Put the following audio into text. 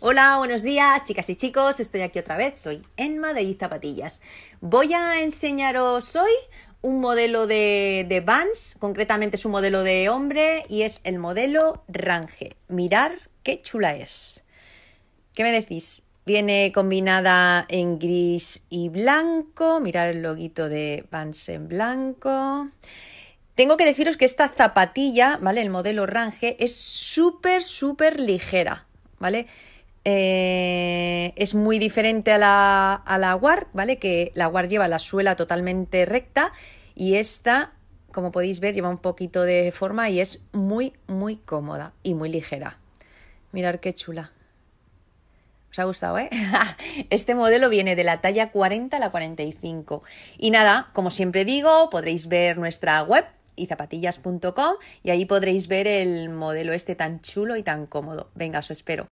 Hola, buenos días, chicas y chicos. Estoy aquí otra vez. Soy Enma de Zapatillas. Voy a enseñaros hoy un modelo de, de Vans, concretamente es un modelo de hombre y es el modelo Range. Mirar qué chula es. ¿Qué me decís? Viene combinada en gris y blanco. Mirad el loguito de Vans en blanco. Tengo que deciros que esta zapatilla, ¿vale? El modelo Range es súper, súper ligera, ¿vale? Eh, es muy diferente a la, a la War, ¿vale? Que la War lleva la suela totalmente recta y esta, como podéis ver, lleva un poquito de forma y es muy, muy cómoda y muy ligera. Mirad qué chula. Os ha gustado, ¿eh? Este modelo viene de la talla 40 a la 45. Y nada, como siempre digo, podréis ver nuestra web izapatillas.com y ahí podréis ver el modelo este tan chulo y tan cómodo. Venga, os espero.